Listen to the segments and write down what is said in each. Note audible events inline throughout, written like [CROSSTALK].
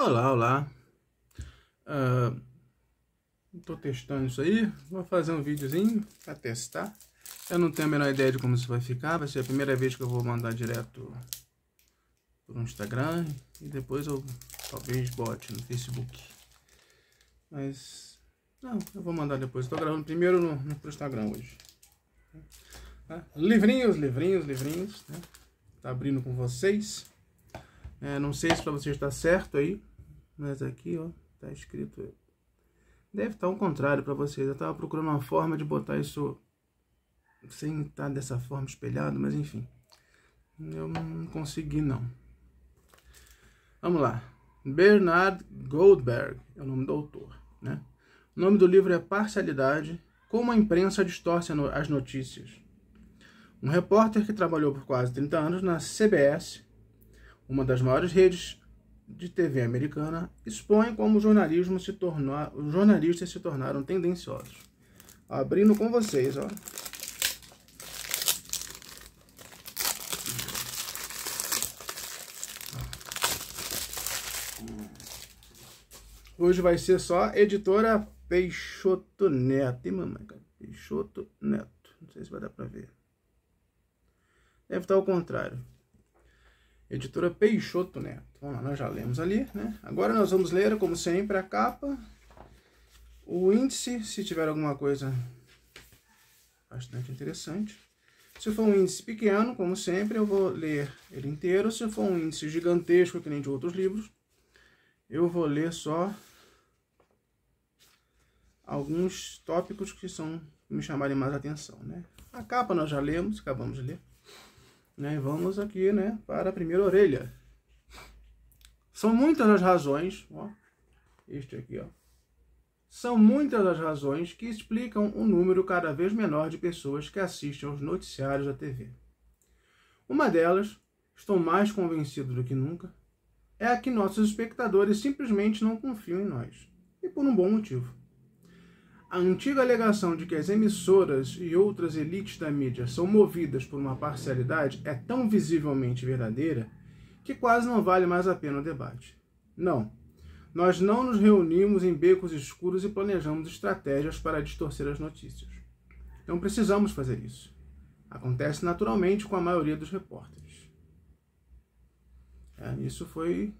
Olá, olá. Estou uh, ah, testando isso aí. Vou fazer um videozinho para testar. Eu não tenho a menor ideia de como isso vai ficar. Vai ser a primeira vez que eu vou mandar direto para o Instagram. E depois eu talvez bote no Facebook. Mas, não, eu vou mandar depois. Estou gravando primeiro no, no Instagram hoje. Tá? Livrinhos, livrinhos, livrinhos. Né? Tá abrindo com vocês. É, não sei se para vocês está certo aí, mas aqui, ó, tá escrito. Deve estar tá ao contrário para vocês. Eu estava procurando uma forma de botar isso sem estar tá dessa forma espelhado, mas enfim. Eu não consegui não. Vamos lá. Bernard Goldberg é o nome do autor, né? O nome do livro é Parcialidade: Como a imprensa distorce as notícias. Um repórter que trabalhou por quase 30 anos na CBS uma das maiores redes de TV americana, expõe como jornalismo se tornou, os jornalistas se tornaram tendenciosos. Abrindo com vocês, ó. Hoje vai ser só editora Peixoto Neto. E mamãe, Peixoto Neto. Não sei se vai dar pra ver. Deve estar ao contrário editora Peixoto Neto. Vamos lá, nós já lemos ali, né? Agora nós vamos ler, como sempre, a capa, o índice, se tiver alguma coisa bastante interessante. Se for um índice pequeno, como sempre, eu vou ler ele inteiro. Se for um índice gigantesco, que nem de outros livros, eu vou ler só alguns tópicos que são me chamarem mais atenção, né? A capa nós já lemos, acabamos de ler. Né? Vamos aqui né, para a primeira orelha. São muitas as razões, ó, este aqui, ó. São muitas as razões que explicam o um número cada vez menor de pessoas que assistem aos noticiários da TV. Uma delas, estou mais convencido do que nunca, é a que nossos espectadores simplesmente não confiam em nós, e por um bom motivo. A antiga alegação de que as emissoras e outras elites da mídia são movidas por uma parcialidade é tão visivelmente verdadeira que quase não vale mais a pena o debate. Não, nós não nos reunimos em becos escuros e planejamos estratégias para distorcer as notícias. Não precisamos fazer isso. Acontece naturalmente com a maioria dos repórteres. É, isso foi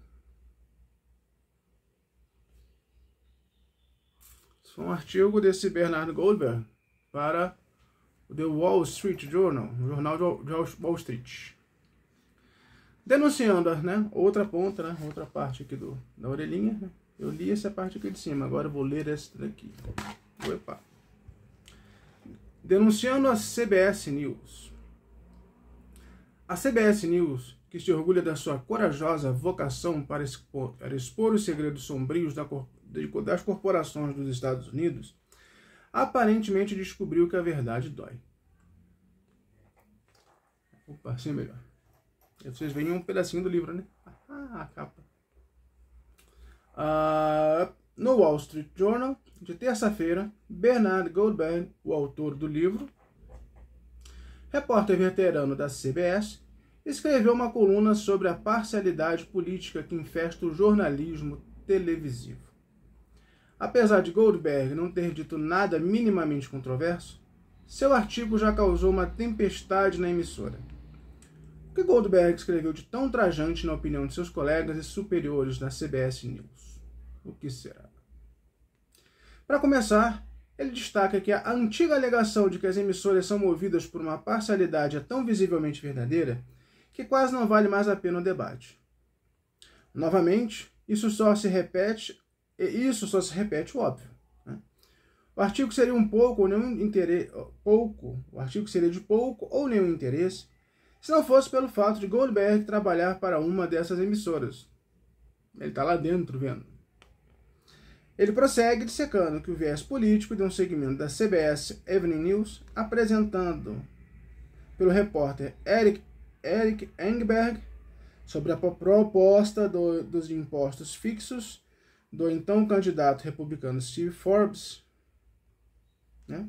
um artigo desse Bernard Goldberg para o The Wall Street Journal, o jornal de Wall Street. Denunciando, né? Outra ponta, né? Outra parte aqui do, da orelhinha. Né? Eu li essa parte aqui de cima, agora eu vou ler essa daqui. Opa. Denunciando a CBS News. A CBS News, que se orgulha da sua corajosa vocação para expor, para expor os segredos sombrios da, das corporações dos Estados Unidos, aparentemente descobriu que a verdade dói. Opa, assim é melhor. Vocês veem um pedacinho do livro, né? Ah, a capa. Uh, no Wall Street Journal, de terça-feira, Bernard Goldberg, o autor do livro, repórter veterano da CBS, escreveu uma coluna sobre a parcialidade política que infesta o jornalismo televisivo. Apesar de Goldberg não ter dito nada minimamente controverso, seu artigo já causou uma tempestade na emissora. O que Goldberg escreveu de tão trajante na opinião de seus colegas e superiores da CBS News? O que será? Para começar, ele destaca que a antiga alegação de que as emissoras são movidas por uma parcialidade é tão visivelmente verdadeira que quase não vale mais a pena o debate. Novamente, isso só se repete e isso só se repete o óbvio. Né? O artigo seria um pouco ou nenhum interesse, pouco, o artigo seria de pouco ou nenhum interesse, se não fosse pelo fato de Goldberg trabalhar para uma dessas emissoras. Ele está lá dentro vendo. Ele prossegue dissecando que o viés político de um segmento da CBS Evening News, apresentando pelo repórter Eric, Eric Engberg sobre a proposta do, dos impostos fixos do então candidato republicano Steve Forbes, né?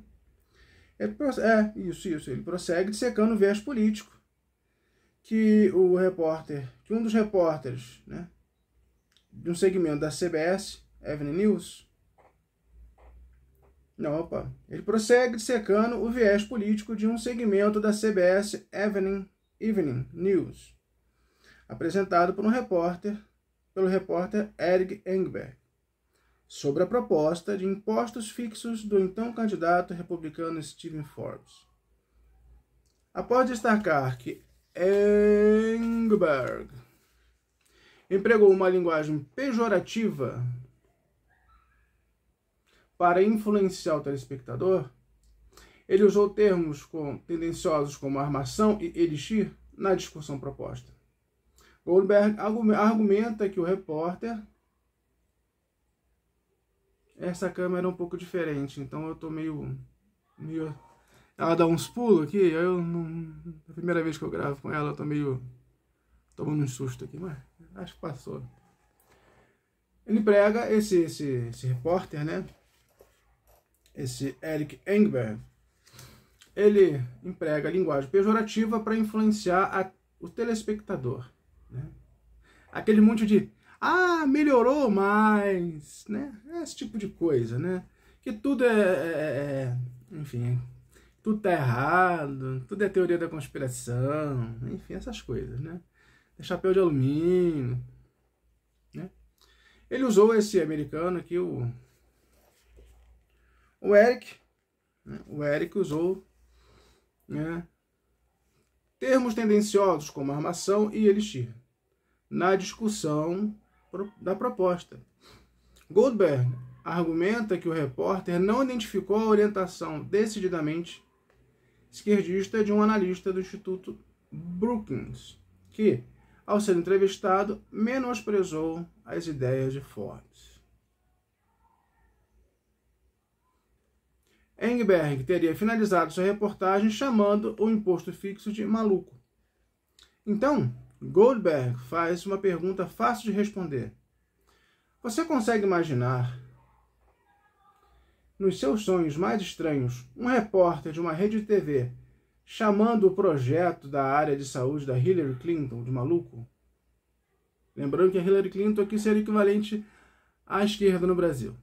Ele, é, isso, isso, ele prossegue secando o viés político que o repórter, que um dos repórteres, né, de um segmento da CBS, Evening News, não, opa, ele prossegue secando o viés político de um segmento da CBS Evening, Evening News, apresentado por um repórter pelo repórter Eric Engberg sobre a proposta de impostos fixos do então candidato republicano Stephen Forbes. Após destacar que Engberg empregou uma linguagem pejorativa para influenciar o telespectador, ele usou termos com, tendenciosos como armação e elixir na discussão proposta. Goldberg argumenta que o repórter. Essa câmera é um pouco diferente, então eu tô meio. meio... Ela dá uns pulos aqui, eu não. A primeira vez que eu gravo com ela, eu tô meio. tomando um susto aqui, mas acho que passou. Ele prega esse, esse, esse repórter, né? Esse Eric Engberg. Ele emprega a linguagem pejorativa para influenciar a, o telespectador né? Aquele monte de ah, melhorou mais, né? Esse tipo de coisa, né? Que tudo é, é, é, é enfim, tudo tá errado, tudo é teoria da conspiração, enfim, essas coisas, né? É chapéu de alumínio, né? Ele usou esse americano aqui, o, o Eric, né? o Eric usou, né? Termos tendenciosos como armação e elixir na discussão da proposta. Goldberg argumenta que o repórter não identificou a orientação decididamente esquerdista de um analista do Instituto Brookings, que, ao ser entrevistado, menosprezou as ideias de Forbes. Engberg teria finalizado sua reportagem chamando o imposto fixo de maluco. Então, Goldberg faz uma pergunta fácil de responder. Você consegue imaginar, nos seus sonhos mais estranhos, um repórter de uma rede de TV chamando o projeto da área de saúde da Hillary Clinton de maluco? Lembrando que a Hillary Clinton aqui seria equivalente à esquerda no Brasil.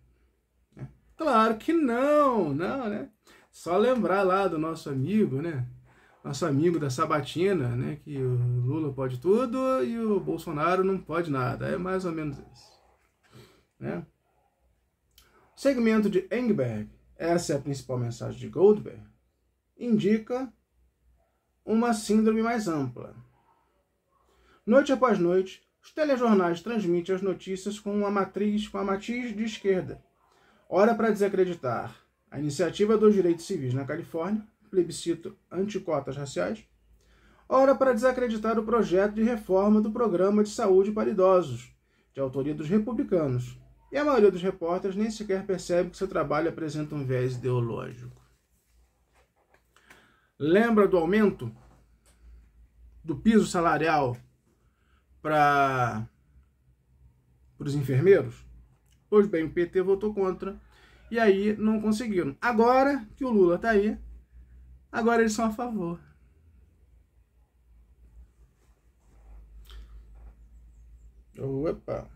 Né? Claro que não, não, né? Só lembrar lá do nosso amigo, né? nosso amigo da Sabatina, né, que o Lula pode tudo e o Bolsonaro não pode nada. É mais ou menos isso. Né? Segmento de Engberg, essa é a principal mensagem de Goldberg, indica uma síndrome mais ampla. Noite após noite, os telejornais transmitem as notícias com uma matriz, com a de esquerda. Ora para desacreditar a iniciativa dos direitos civis na Califórnia, plebiscito anticotas raciais, ora para desacreditar o projeto de reforma do Programa de Saúde para Idosos, de autoria dos republicanos. E a maioria dos repórteres nem sequer percebe que seu trabalho apresenta um viés ideológico. Lembra do aumento do piso salarial para os enfermeiros? Pois bem, o PT votou contra e aí não conseguiram. Agora que o Lula está aí, Agora eles são a favor. Opa.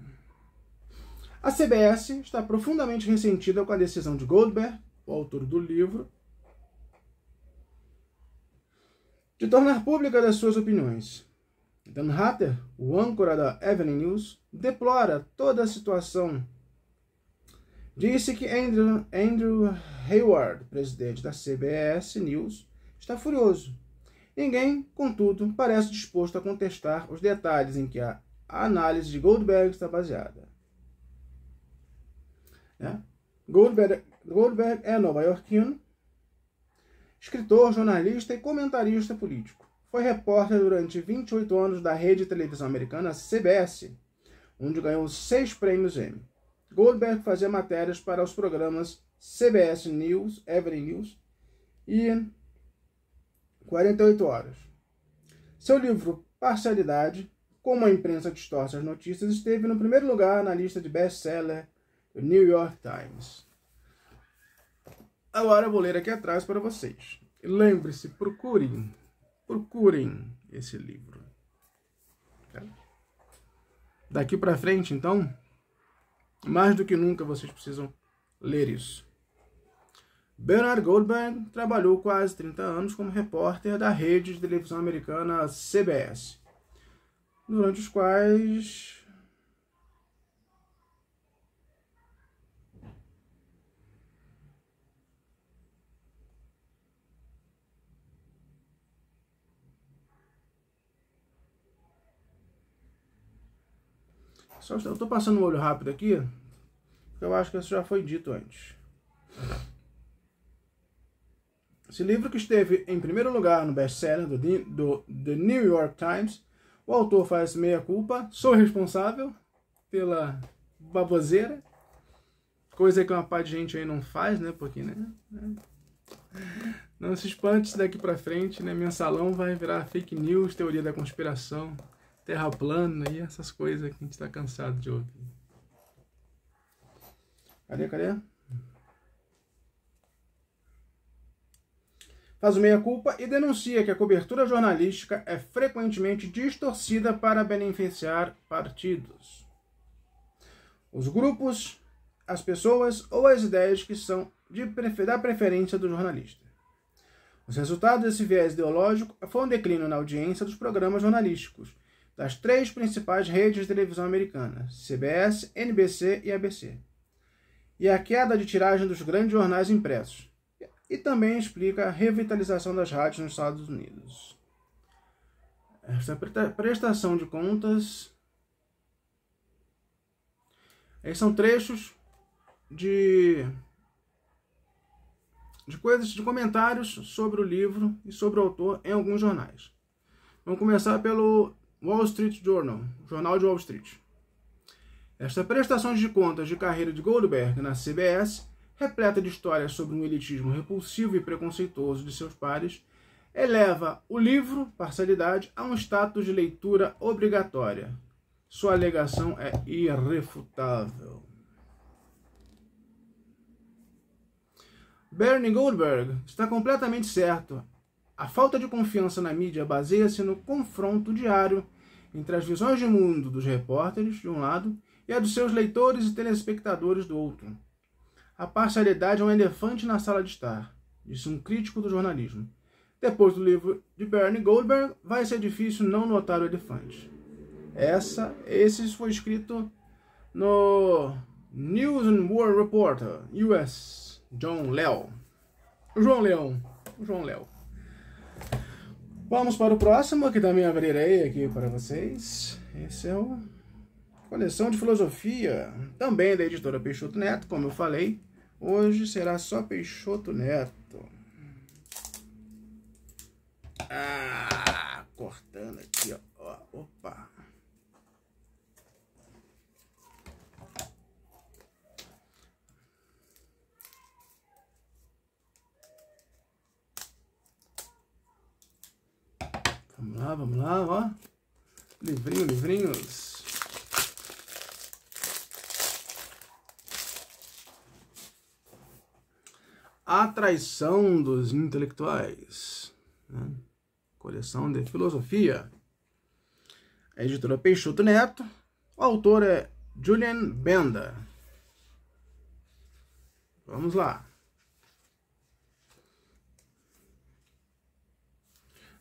A CBS está profundamente ressentida com a decisão de Goldberg, o autor do livro, de tornar públicas as suas opiniões. Dan Hatter, o âncora da Evening News, deplora toda a situação disse que Andrew, Andrew Hayward, presidente da CBS News, está furioso. Ninguém, contudo, parece disposto a contestar os detalhes em que a análise de Goldberg está baseada. Né? Goldberg, Goldberg é nova-iorquino, escritor, jornalista e comentarista político. Foi repórter durante 28 anos da rede de televisão americana CBS, onde ganhou seis prêmios Emmy. Goldberg fazia matérias para os programas CBS News, Every News e 48 Horas. Seu livro Parcialidade, Como a Imprensa Distorce as Notícias, esteve no primeiro lugar na lista de best-seller do New York Times. Agora eu vou ler aqui atrás para vocês. Lembre-se, procurem, procurem esse livro. Tá? Daqui para frente, então, mais do que nunca vocês precisam ler isso. Bernard Goldberg trabalhou quase 30 anos como repórter da rede de televisão americana CBS, durante os quais Só eu tô passando um olho rápido aqui, eu acho que isso já foi dito antes. Esse livro que esteve em primeiro lugar no best-seller do, do The New York Times, o autor faz meia-culpa, sou responsável pela baboseira, coisa que uma parte de gente aí não faz, né, porque, né, né. não se espante daqui para frente, né, salão vai virar fake news, teoria da conspiração, terra plana e essas coisas que a gente está cansado de ouvir. Cadê, cadê? Faz o meia-culpa e denuncia que a cobertura jornalística é frequentemente distorcida para beneficiar partidos. Os grupos, as pessoas ou as ideias que são de prefer da preferência do jornalista. Os resultados desse viés ideológico foi um declínio na audiência dos programas jornalísticos, das três principais redes de televisão americana, CBS, NBC e ABC, e a queda de tiragem dos grandes jornais impressos, e também explica a revitalização das rádios nos Estados Unidos. Essa prestação de contas. Esses são trechos de de coisas, de comentários sobre o livro e sobre o autor em alguns jornais. Vamos começar pelo Wall Street Journal, Jornal de Wall Street. Esta prestação de contas de carreira de Goldberg na CBS, repleta de histórias sobre um elitismo repulsivo e preconceituoso de seus pares, eleva o livro Parcialidade a um status de leitura obrigatória. Sua alegação é irrefutável. Bernie Goldberg está completamente certo. A falta de confiança na mídia baseia-se no confronto diário entre as visões de mundo dos repórteres, de um lado, e a dos seus leitores e telespectadores, do outro. A parcialidade é um elefante na sala de estar, disse um crítico do jornalismo. Depois do livro de Bernie Goldberg, vai ser difícil não notar o elefante. Essa, esse foi escrito no News and World Reporter, US, John Léo. João Leão. João Léo. Vamos para o próximo, que também abrirei aqui para vocês. Esse é o Coleção de Filosofia, também da editora Peixoto Neto, como eu falei. Hoje será só Peixoto Neto. Ah, cortando aqui, ó. Opa. lá, vamos lá, ó. Livrinho, livrinhos. A traição dos intelectuais. Né? Coleção de filosofia. A é editora Peixoto Neto. O autor é Julian Benda. Vamos lá.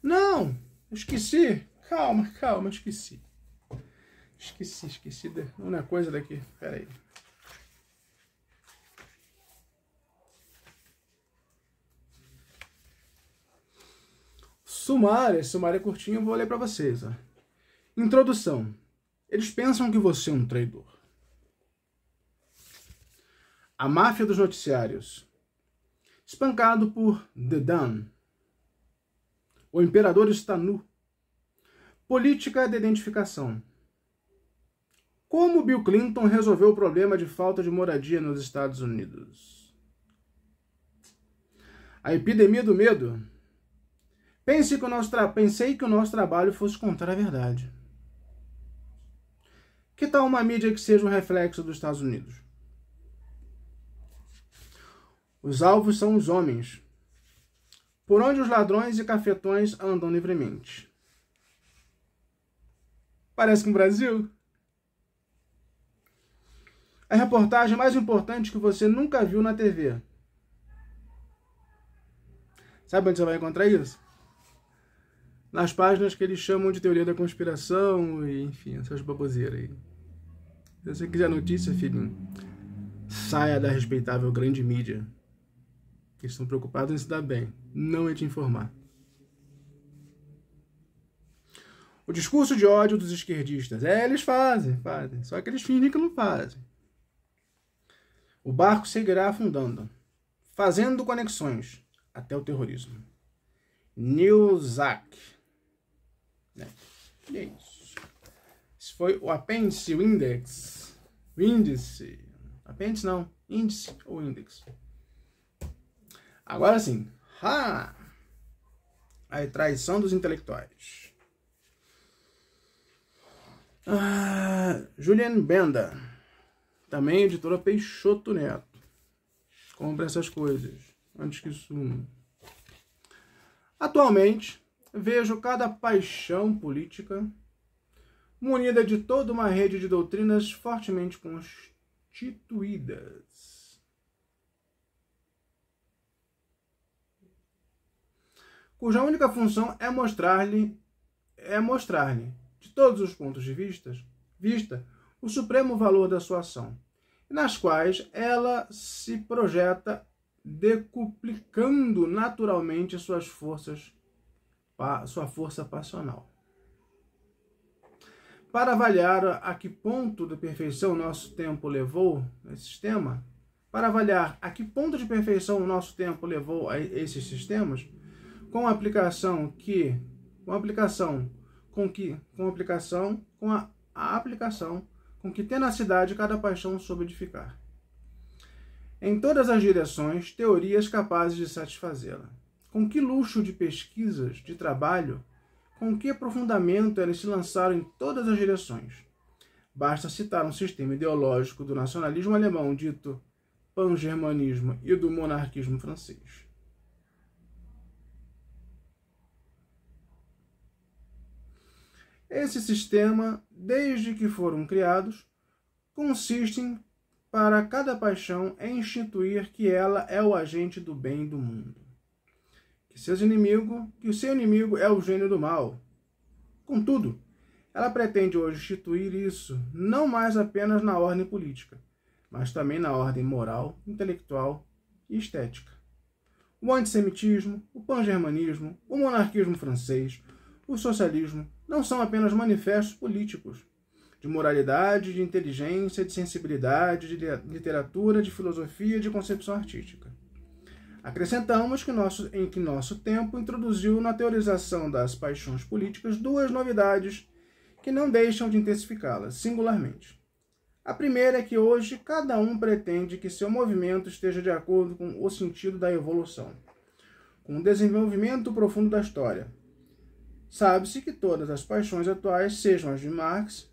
Não! Esqueci. Calma, calma, esqueci. Esqueci, esqueci de é coisa daqui. Pera aí. Sumário, sumário é curtinho, vou ler para vocês. Ó. Introdução. Eles pensam que você é um traidor. A máfia dos noticiários. Espancado por The Dunn o imperador está nu. Política de identificação. Como Bill Clinton resolveu o problema de falta de moradia nos Estados Unidos? A epidemia do medo. Pense que o nosso Pensei que o nosso trabalho fosse contar a verdade. Que tal uma mídia que seja um reflexo dos Estados Unidos? Os alvos são os homens por onde os ladrões e cafetões andam livremente. Parece com o Brasil. A reportagem mais importante que você nunca viu na TV. Sabe onde você vai encontrar isso? Nas páginas que eles chamam de teoria da conspiração e, enfim, essas baboseiras aí. Se você quiser notícia, filho, saia da respeitável grande mídia que estão preocupados em se dar bem, não em te informar. O discurso de ódio dos esquerdistas. É, eles fazem, fazem. Só que eles fingem que não fazem. O barco seguirá afundando, fazendo conexões até o terrorismo. Newsack. Né? E é isso. Esse foi o apêndice, o índice. O índice. Apêndice não, índice ou índice. Agora sim. Ha! A traição dos intelectuais. Ah, Julian Benda, também editora Peixoto Neto. Compre essas coisas, antes que suma. Atualmente, vejo cada paixão política munida de toda uma rede de doutrinas fortemente constituídas cuja única função é mostrar-lhe é mostrar-lhe, de todos os pontos de vista, vista, o supremo valor da sua ação, nas quais ela se projeta decuplicando naturalmente suas forças, sua força passional. Para avaliar a que ponto de perfeição nosso tempo levou esse sistema, para avaliar a que ponto de perfeição o nosso tempo levou a esses sistemas, com a aplicação que com a aplicação com que com a aplicação com a, a aplicação com que tenacidade cada paixão soube edificar. Em todas as direções, teorias capazes de satisfazê-la. Com que luxo de pesquisas, de trabalho, com que aprofundamento elas se lançaram em todas as direções. Basta citar um sistema ideológico do nacionalismo alemão dito pan-germanismo e do monarquismo francês. Esse sistema, desde que foram criados, consiste para cada paixão em instituir que ela é o agente do bem do mundo, que seus inimigo, que o seu inimigo é o gênio do mal. Contudo, ela pretende hoje instituir isso não mais apenas na ordem política, mas também na ordem moral, intelectual e estética. O antissemitismo, o pangermanismo, o monarquismo francês, o socialismo, não são apenas manifestos políticos, de moralidade, de inteligência, de sensibilidade, de literatura, de filosofia, de concepção artística. Acrescentamos que nosso, em que nosso tempo introduziu na teorização das paixões políticas duas novidades que não deixam de intensificá-las, singularmente. A primeira é que hoje cada um pretende que seu movimento esteja de acordo com o sentido da evolução, com o desenvolvimento profundo da história, Sabe-se que todas as paixões atuais, sejam as de Marx,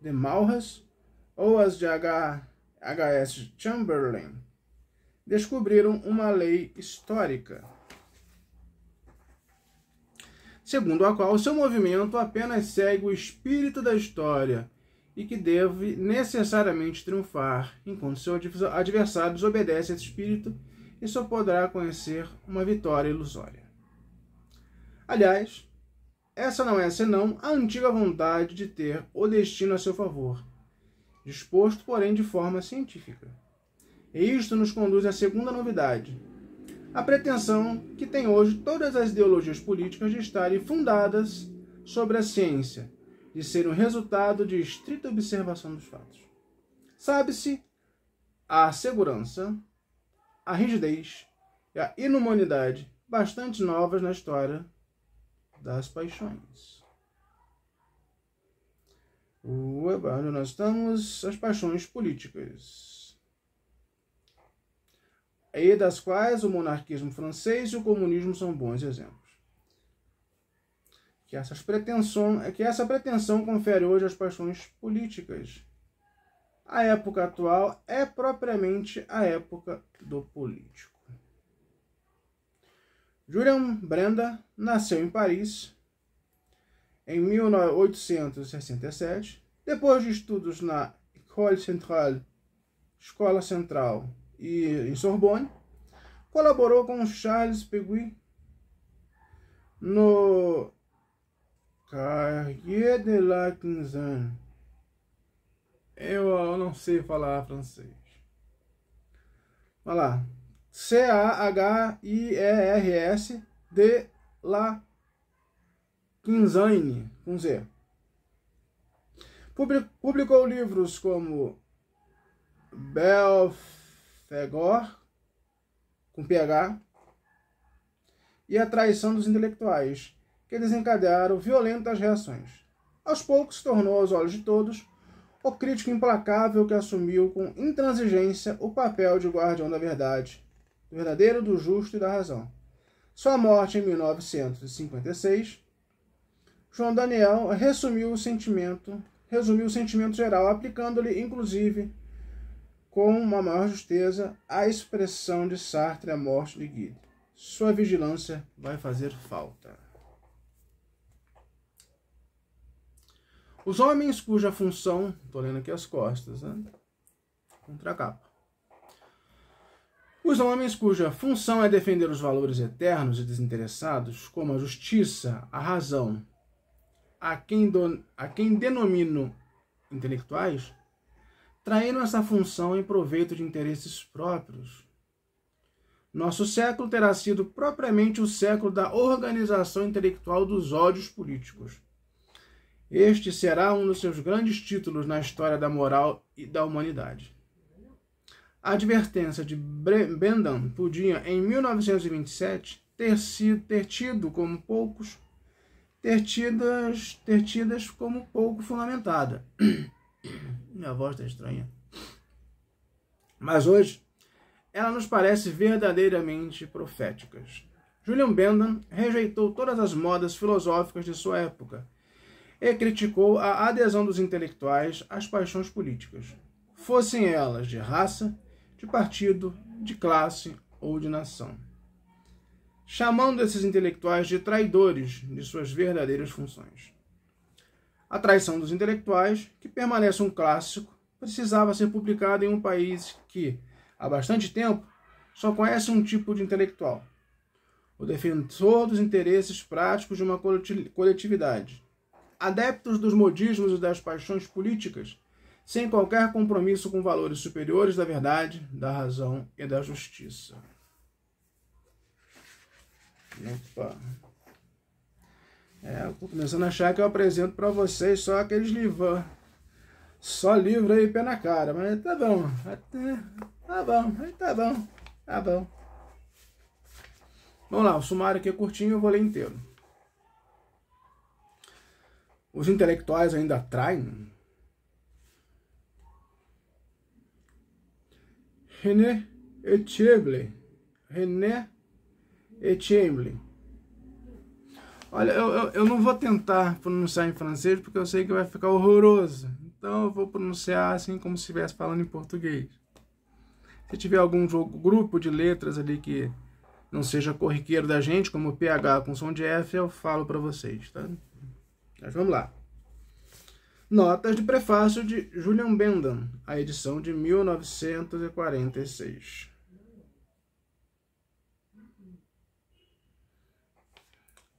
de Malras ou as de H. H.S. Chamberlain, descobriram uma lei histórica, segundo a qual seu movimento apenas segue o espírito da história e que deve necessariamente triunfar, enquanto seu adversário desobedece a esse espírito e só poderá conhecer uma vitória ilusória. Aliás, essa não é senão a antiga vontade de ter o destino a seu favor, disposto, porém, de forma científica. E isto nos conduz à segunda novidade, a pretensão que tem hoje todas as ideologias políticas de estarem fundadas sobre a ciência, de serem um resultado de estrita observação dos fatos. Sabe-se a segurança, a rigidez e a inumanidade bastante novas na história das paixões. Ueba, onde nós estamos? As paixões políticas. E das quais o monarquismo francês e o comunismo são bons exemplos. Que, essas que essa pretensão confere hoje às paixões políticas. A época atual é propriamente a época do político. Julian Brenda nasceu em Paris em 1867. Depois de estudos na École Centrale, Escola Central e em Sorbonne, colaborou com Charles Peguy no Carrier de la Quinzaine. Eu não sei falar francês. Vai lá. C-A-H-I-E-R-S de La Quinzaine, com Z. Publicou livros como Belfegor, com PH, e A Traição dos Intelectuais, que desencadearam violentas reações. Aos poucos se tornou, aos olhos de todos, o crítico implacável que assumiu com intransigência o papel de guardião da verdade do verdadeiro, do justo e da razão. Sua morte em 1956, João Daniel resumiu o sentimento, resumiu o sentimento geral, aplicando-lhe, inclusive, com uma maior justeza, a expressão de Sartre à morte de Guide. Sua vigilância vai fazer falta. Os homens cuja função, estou lendo aqui as costas, né? Contra a capa. Os homens cuja função é defender os valores eternos e desinteressados, como a justiça, a razão, a quem, do, a quem denomino intelectuais, traíram essa função em proveito de interesses próprios. Nosso século terá sido propriamente o século da organização intelectual dos ódios políticos. Este será um dos seus grandes títulos na história da moral e da humanidade. A advertência de Bendham podia, em 1927, ter, sido, ter tido como poucos ter tidas, ter tidas como pouco fundamentada. [COUGHS] Minha voz está estranha. Mas hoje, ela nos parece verdadeiramente proféticas. Julian Bendham rejeitou todas as modas filosóficas de sua época e criticou a adesão dos intelectuais às paixões políticas, fossem elas de raça, de partido, de classe ou de nação, chamando esses intelectuais de traidores de suas verdadeiras funções. A traição dos intelectuais, que permanece um clássico, precisava ser publicada em um país que, há bastante tempo, só conhece um tipo de intelectual, o defensor dos interesses práticos de uma coletividade, adeptos dos modismos e das paixões políticas sem qualquer compromisso com valores superiores da verdade, da razão e da justiça. Opa. É, tô começando a achar que eu apresento para vocês só aqueles livros. Só livro aí, pé na cara. Mas tá bom. Tá bom, tá bom, tá bom. Vamos lá, o sumário aqui é curtinho, eu vou ler inteiro. Os intelectuais ainda traem René Etiemble. René Etiemble. Olha, eu, eu, eu, não vou tentar pronunciar em francês porque eu sei que vai ficar horroroso. Então eu vou pronunciar assim como se estivesse falando em português. Se tiver algum jogo, grupo de letras ali que não seja corriqueiro da gente, como PH com som de F, eu falo para vocês, tá? Mas vamos lá. Notas de prefácio de Julian Bendham, a edição de 1946.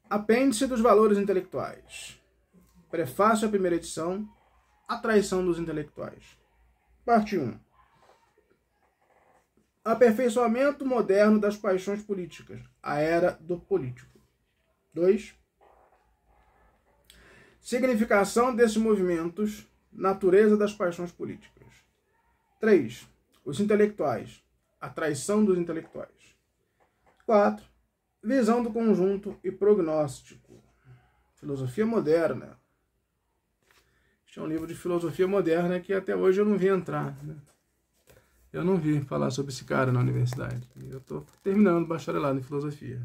Apêndice dos valores intelectuais. Prefácio à primeira edição, A traição dos intelectuais. Parte 1. Aperfeiçoamento moderno das paixões políticas, a era do político. 2. Significação desses movimentos, natureza das paixões políticas. 3. Os intelectuais, a traição dos intelectuais. 4. Visão do conjunto e prognóstico. Filosofia moderna. Este é um livro de filosofia moderna que até hoje eu não vi entrar. Né? Eu não vi falar sobre esse cara na universidade. Eu estou terminando o bacharelado em filosofia.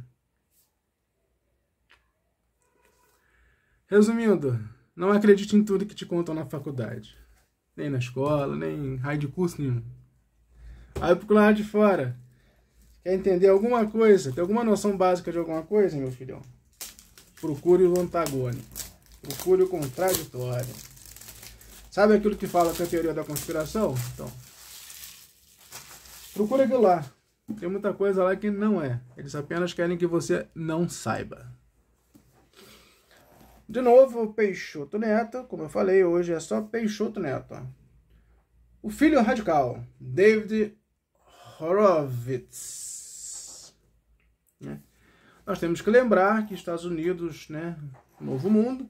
Resumindo, não acredite em tudo que te contam na faculdade. Nem na escola, nem em raio de curso nenhum. Aí pro lado de fora. Quer entender alguma coisa? Tem alguma noção básica de alguma coisa, meu filhão? Procure o antagônico. Procure o contraditório. Sabe aquilo que fala com a teoria da conspiração? Então, procura aquilo lá. Tem muita coisa lá que não é. Eles apenas querem que você não saiba. De novo, Peixoto Neto, como eu falei, hoje é só Peixoto Neto. O filho radical, David Horowitz. Né? Nós temos que lembrar que Estados Unidos, né, Novo Mundo,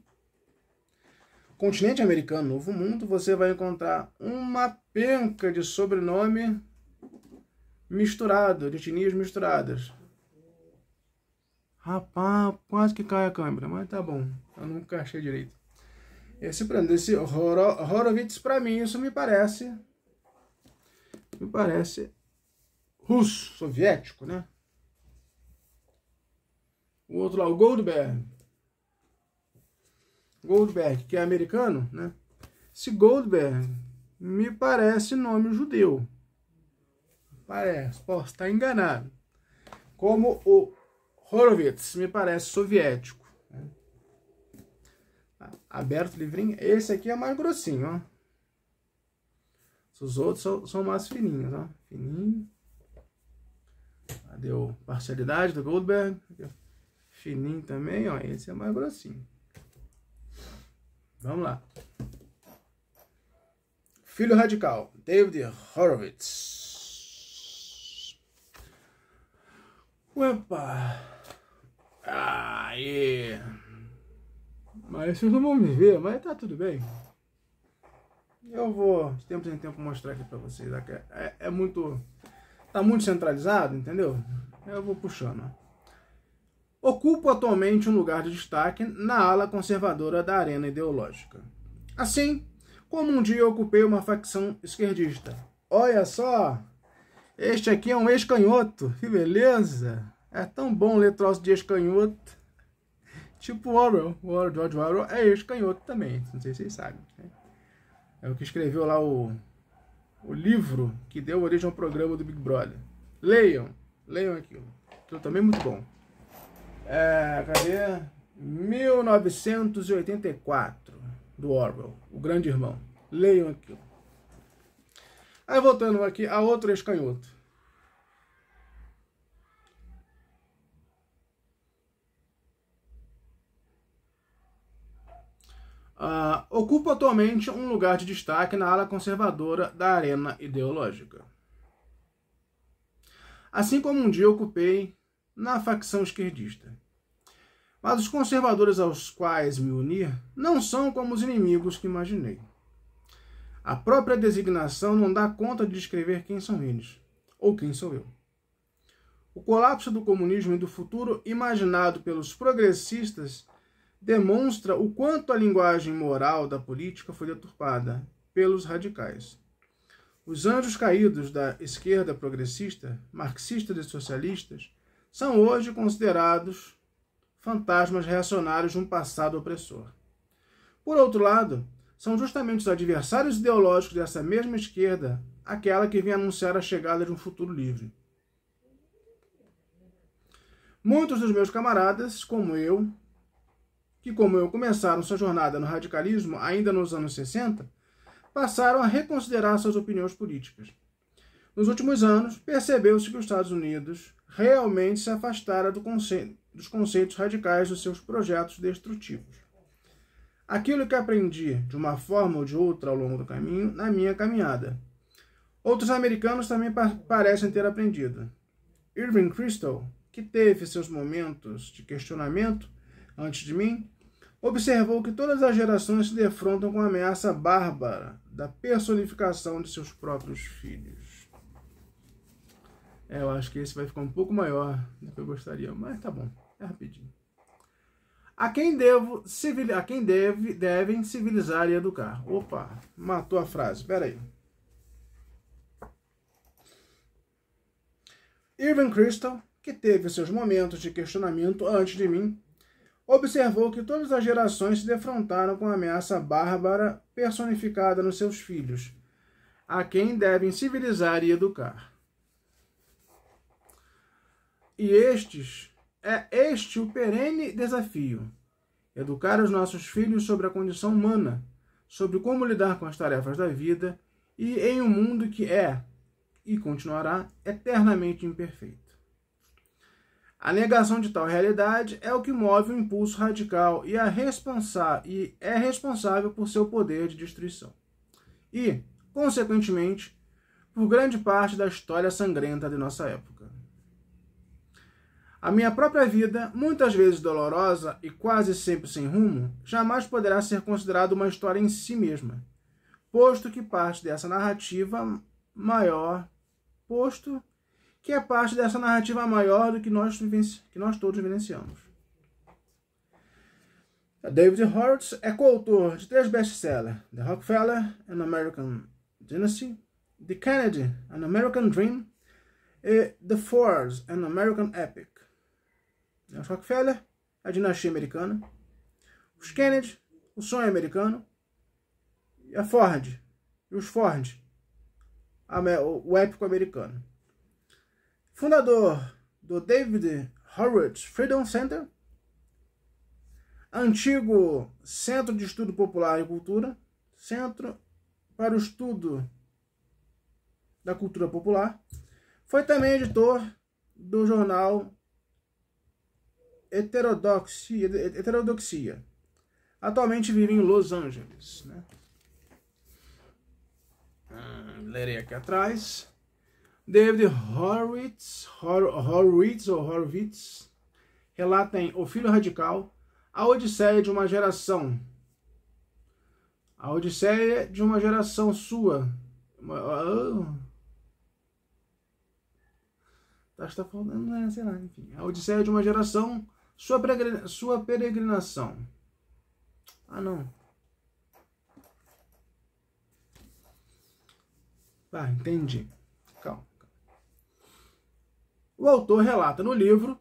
continente americano, Novo Mundo, você vai encontrar uma penca de sobrenome misturado, de etnias misturadas. Rapaz, quase que cai a câmera, mas tá bom. Eu nunca achei direito. Esse, esse Horo, Horowitz, para mim, isso me parece. Me parece russo, soviético, né? O outro lá, o Goldberg. Goldberg, que é americano, né? Esse Goldberg me parece nome judeu. Parece, posso estar enganado. Como o Horowitz me parece soviético aberto o livrinho. Esse aqui é mais grossinho, ó. Os outros são, são mais fininhos, ó. Fininho. Deu parcialidade do Goldberg. Fininho também, ó. Esse é mais grossinho. Vamos lá. Filho Radical, David Horowitz. Uepa! Aê! Mas vocês não vão me ver, mas tá tudo bem. Eu vou, de tempo em tempo, mostrar aqui pra vocês. É, é, é muito... Tá muito centralizado, entendeu? Eu vou puxando. Ocupa atualmente um lugar de destaque na ala conservadora da arena ideológica. Assim, como um dia eu ocupei uma facção esquerdista. Olha só! Este aqui é um ex-canhoto, que beleza! É tão bom ler troço de ex-canhoto. Tipo Orwell, o Orwell, George Orwell é ex-canhoto também, não sei se vocês sabem. Né? É o que escreveu lá o, o livro que deu origem ao programa do Big Brother. Leiam, leiam aquilo. Aquilo também é muito bom. É, cadê? 1984, do Orwell, O Grande Irmão. Leiam aquilo. Aí voltando aqui a outro ex-canhoto. uh, ocupa atualmente um lugar de destaque na ala conservadora da arena ideológica. Assim como um dia ocupei na facção esquerdista. Mas os conservadores aos quais me unir não são como os inimigos que imaginei. A própria designação não dá conta de descrever quem são eles, ou quem sou eu. O colapso do comunismo e do futuro imaginado pelos progressistas demonstra o quanto a linguagem moral da política foi deturpada pelos radicais. Os anjos caídos da esquerda progressista, marxistas e socialistas, são hoje considerados fantasmas reacionários de um passado opressor. Por outro lado, são justamente os adversários ideológicos dessa mesma esquerda aquela que vem anunciar a chegada de um futuro livre. Muitos dos meus camaradas, como eu, que, como eu, começaram sua jornada no radicalismo ainda nos anos 60, passaram a reconsiderar suas opiniões políticas. Nos últimos anos, percebeu-se que os Estados Unidos realmente se afastara do conce dos conceitos radicais dos seus projetos destrutivos. Aquilo que aprendi, de uma forma ou de outra, ao longo do caminho, na minha caminhada. Outros americanos também pa parecem ter aprendido. Irving Kristol, que teve seus momentos de questionamento antes de mim, observou que todas as gerações se defrontam com a ameaça bárbara da personificação de seus próprios filhos. É, eu acho que esse vai ficar um pouco maior do que eu gostaria, mas tá bom, é rapidinho. A quem, devo, civil, a quem deve, devem civilizar e educar. Opa, matou a frase, peraí. Irving Crystal, que teve seus momentos de questionamento antes de mim, observou que todas as gerações se defrontaram com a ameaça bárbara personificada nos seus filhos, a quem devem civilizar e educar. E estes é este o perene desafio: educar os nossos filhos sobre a condição humana, sobre como lidar com as tarefas da vida e em um mundo que é e continuará eternamente imperfeito. A negação de tal realidade é o que move o impulso radical e, e, é responsável por seu poder de destruição. E, consequentemente, por grande parte da história sangrenta de nossa época. A minha própria vida, muitas vezes dolorosa e quase sempre sem rumo, jamais poderá ser considerada uma história em si mesma, posto que parte dessa narrativa maior, posto que é parte dessa narrativa maior do que nós, que nós todos vivenciamos. David Hortz é coautor de três best-sellers, The Rockefeller, An American Dynasty, The Kennedy, An American Dream e The Fords An American Epic. Os Rockefeller, a dinastia americana, os Kennedy, o sonho americano, e a Ford, e os Ford, o épico americano fundador do David Horowitz Freedom Center, antigo Centro de Estudo Popular e Cultura, Centro para o Estudo da Cultura Popular, foi também editor do jornal Heterodoxia, Heterodoxia. Atualmente vive em Los Angeles. Né? Hum, lerei aqui atrás. David Horowitz, Hor Horwitz ou Horwitz relata em O Filho Radical a odisseia de uma geração. A odisseia de uma geração sua. Acho ah, que está tá falando, né? sei lá, enfim. A odisseia de uma geração, sua, peregrina, sua peregrinação. Ah, não. Tá, entendi. Calma. O autor relata no livro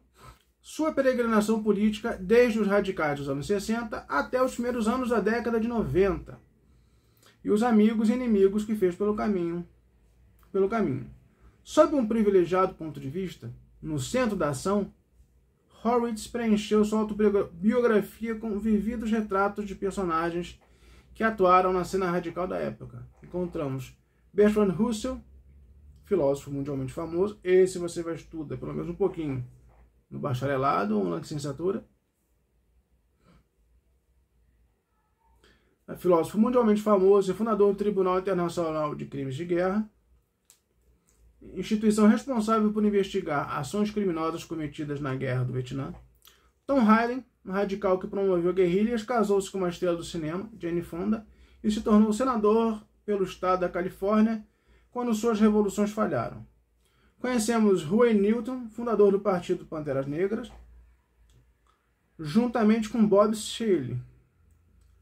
sua peregrinação política desde os radicais dos anos 60 até os primeiros anos da década de 90 e os amigos e inimigos que fez pelo caminho. Pelo caminho. Sob um privilegiado ponto de vista, no centro da ação, Horwitz preencheu sua autobiografia com vividos retratos de personagens que atuaram na cena radical da época. Encontramos Bertrand Russell, filósofo mundialmente famoso. Esse você vai estudar pelo menos um pouquinho no bacharelado ou na licenciatura. É filósofo mundialmente famoso e fundador do Tribunal Internacional de Crimes de Guerra, instituição responsável por investigar ações criminosas cometidas na Guerra do Vietnã. Tom Hayden, um radical que promoveu guerrilhas, casou-se com uma estrela do cinema, Jane Fonda, e se tornou senador pelo estado da Califórnia quando suas revoluções falharam. Conhecemos Huey Newton, fundador do Partido Panteras Negras, juntamente com Bob Shelley,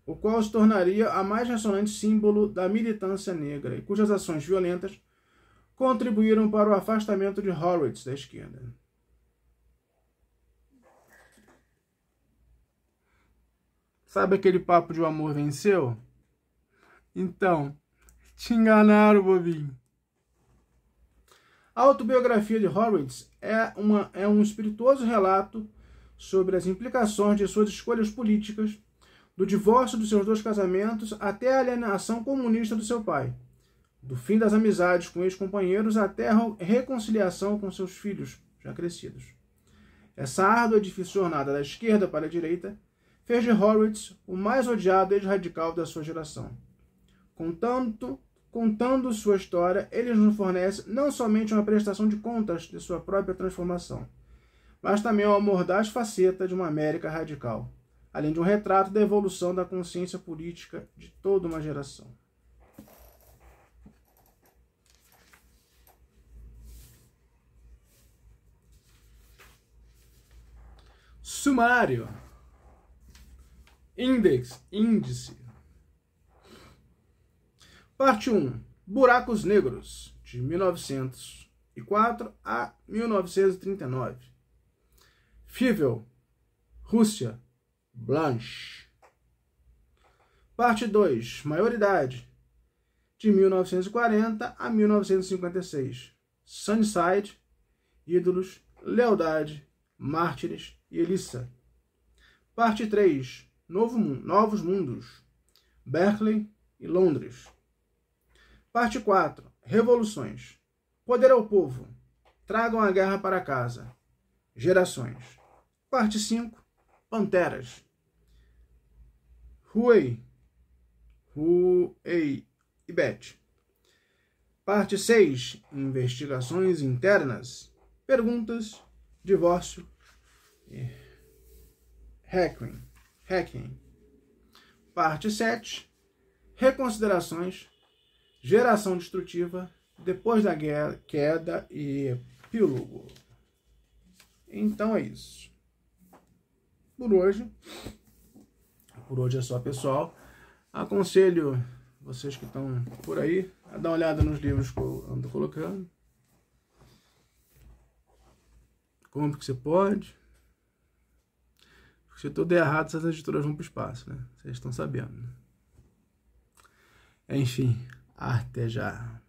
o qual se tornaria a mais ressonante símbolo da militância negra e cujas ações violentas contribuíram para o afastamento de Horowitz da esquerda. Sabe aquele papo de o amor venceu? Então, te enganaram, bobinho. A autobiografia de Horowitz é, uma, é um espirituoso relato sobre as implicações de suas escolhas políticas, do divórcio dos seus dois casamentos até a alienação comunista do seu pai, do fim das amizades com ex-companheiros até a reconciliação com seus filhos já crescidos. Essa árdua e difícil jornada da esquerda para a direita fez de Horowitz o mais odiado ex-radical da sua geração. Contanto contando sua história, ele nos fornece não somente uma prestação de contas de sua própria transformação, mas também uma mordaz faceta de uma América radical, além de um retrato da evolução da consciência política de toda uma geração. Sumário. Index, índice. Parte 1. Buracos Negros, de 1904 a 1939. Fivel, Rússia, Blanche. Parte 2. Maioridade, de 1940 a 1956. Sunnyside, Ídolos, Lealdade, Mártires e Elissa. Parte 3. Novo, Novos Mundos, Berkeley e Londres. Parte 4. Revoluções. Poder ao povo. Tragam a guerra para casa. Gerações. Parte 5. Panteras. Huey. Huey e Beth. Parte 6. Investigações internas. Perguntas. Divórcio. Hacking. Hacking. Parte 7. Reconsiderações Geração Destrutiva, Depois da Guerra, Queda e pilugo Então é isso. Por hoje, por hoje é só, pessoal. Aconselho vocês que estão por aí a dar uma olhada nos livros que eu ando colocando. Compre que você pode. Porque se tudo der errado, essas editoras vão para o espaço, né? Vocês estão sabendo. Enfim, artejar.